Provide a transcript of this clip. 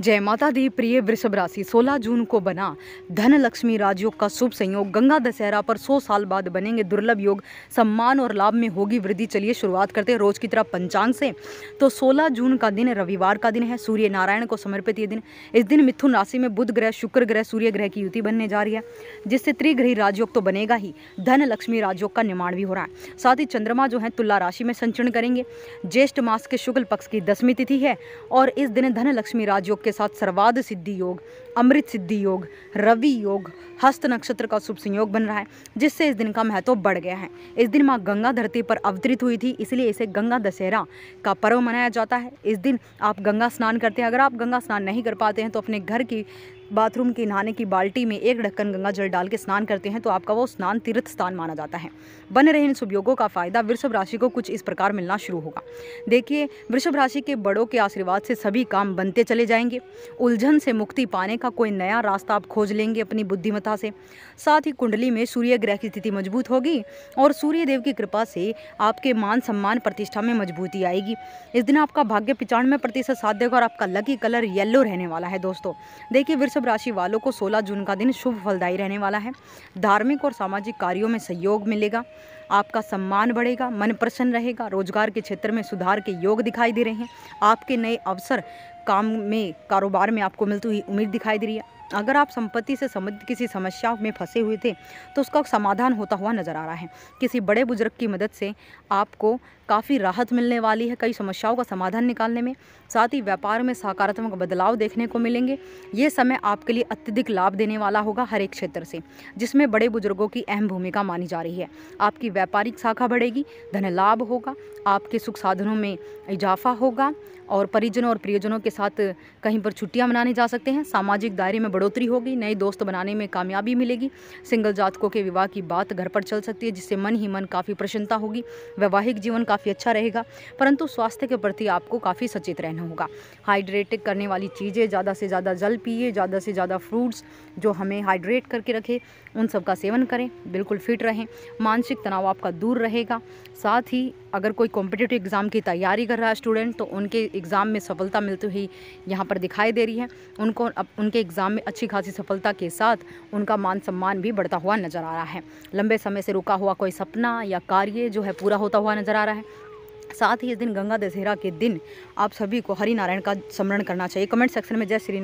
जय माता दी प्रिय वृषभ राशि 16 जून को बना धन लक्ष्मी राजयोग का शुभ संयोग गंगा दशहरा पर 100 साल बाद बनेंगे दुर्लभ योग सम्मान और लाभ में होगी वृद्धि चलिए शुरुआत करते हैं रोज की तरह पंचांग से तो 16 जून का दिन रविवार का दिन है सूर्य नारायण को समर्पित ये दिन इस दिन मिथुन राशि में बुध ग्रह शुक्र ग्रह सूर्य ग्रह की युति बनने जा रही है जिससे त्रिग्रही राजयोग तो बनेगा ही धन लक्ष्मी राजयोग का निर्माण भी हो रहा है साथ ही चंद्रमा जो है तुला राशि में संचरण करेंगे ज्येष्ठ मास के शुक्ल पक्ष की दसवीं तिथि है और इस दिन धन लक्ष्मी राजयोग के साथ सर्वाद सिद्धि योग अमृत सिद्धि योग रवि योग हस्त नक्षत्र का शुभ संयोग बन रहा है जिससे इस दिन का महत्व बढ़ गया है इस दिन माँ गंगा धरती पर अवतरित हुई थी इसलिए इसे गंगा दशहरा का पर्व मनाया जाता है इस दिन आप गंगा स्नान करते हैं अगर आप गंगा स्नान नहीं कर पाते हैं तो अपने घर की बाथरूम की नहाने की बाल्टी में एक ढक्कन गंगा जल डाल के स्नान करते हैं तो आपका वो स्नान तीर्थ स्थान माना जाता है बने रहे इन सुभयोगों का फायदा वृषभ राशि को कुछ इस प्रकार मिलना शुरू होगा देखिए वृषभ राशि के बड़ों के आशीर्वाद से सभी काम बनते चले जाएंगे उलझन से मुक्ति पाने का कोई नया रास्ता आप खोज लेंगे अपनी बुद्धिमता से साथ ही कुंडली में सूर्य ग्रह की स्थिति मजबूत होगी और सूर्यदेव की कृपा से आपके मान सम्मान प्रतिष्ठा में मजबूती आएगी इस दिन आपका भाग्य पिचानवे प्रतिशत साथ देगा और आपका लकी कलर येल्लो रहने वाला है दोस्तों देखिए वृषभ राशि वालों को 16 जून का दिन शुभ फलदायी रहने वाला है धार्मिक और सामाजिक कार्यों में सहयोग मिलेगा आपका सम्मान बढ़ेगा मन प्रसन्न रहेगा रोजगार के क्षेत्र में सुधार के योग दिखाई दे रहे हैं आपके नए अवसर काम में कारोबार में आपको मिलती हुई उम्मीद दिखाई दे रही है अगर आप संपत्ति से संबंधित किसी समस्या में फंसे हुए थे तो उसका समाधान होता हुआ नज़र आ रहा है किसी बड़े बुजुर्ग की मदद से आपको काफ़ी राहत मिलने वाली है कई समस्याओं का समाधान निकालने में साथ ही व्यापार में सकारात्मक बदलाव देखने को मिलेंगे ये समय आपके लिए अत्यधिक लाभ देने वाला होगा हर एक क्षेत्र से जिसमें बड़े बुजुर्गों की अहम भूमिका मानी जा रही है आपकी व्यापारिक शाखा बढ़ेगी धन लाभ होगा आपके सुख साधनों में इजाफा होगा और परिजनों और प्रियजनों के साथ कहीं पर छुट्टियां मनाने जा सकते हैं सामाजिक दायरे में बढ़ोतरी होगी नए दोस्त बनाने में कामयाबी मिलेगी सिंगल जातकों के विवाह की बात घर पर चल सकती है जिससे मन ही मन काफ़ी प्रसन्नता होगी वैवाहिक जीवन काफ़ी अच्छा रहेगा परंतु स्वास्थ्य के प्रति आपको काफ़ी सचेत रहना होगा हाइड्रेट करने वाली चीज़ें ज़्यादा से ज़्यादा जल पिए ज़्यादा से ज़्यादा फ्रूट्स जो हमें हाइड्रेट करके रखें उन सब का सेवन करें बिल्कुल फिट रहें मानसिक तनाव तनाव आपका दूर रहेगा साथ ही अगर कोई कॉम्पिटेटिव एग्ज़ाम की तैयारी कर रहा है स्टूडेंट तो उनके एग्ज़ाम में सफलता मिलती हुई यहाँ पर दिखाई दे रही है उनको अब उनके एग्ज़ाम में अच्छी खासी सफलता के साथ उनका मान सम्मान भी बढ़ता हुआ नज़र आ रहा है लंबे समय से रुका हुआ कोई सपना या कार्य जो है पूरा होता हुआ नज़र आ रहा है साथ ही इस दिन गंगा दशहरा के दिन आप सभी को हरिनारायण नारायण का स्मरण करना चाहिए कमेंट सेक्शन में जय श्री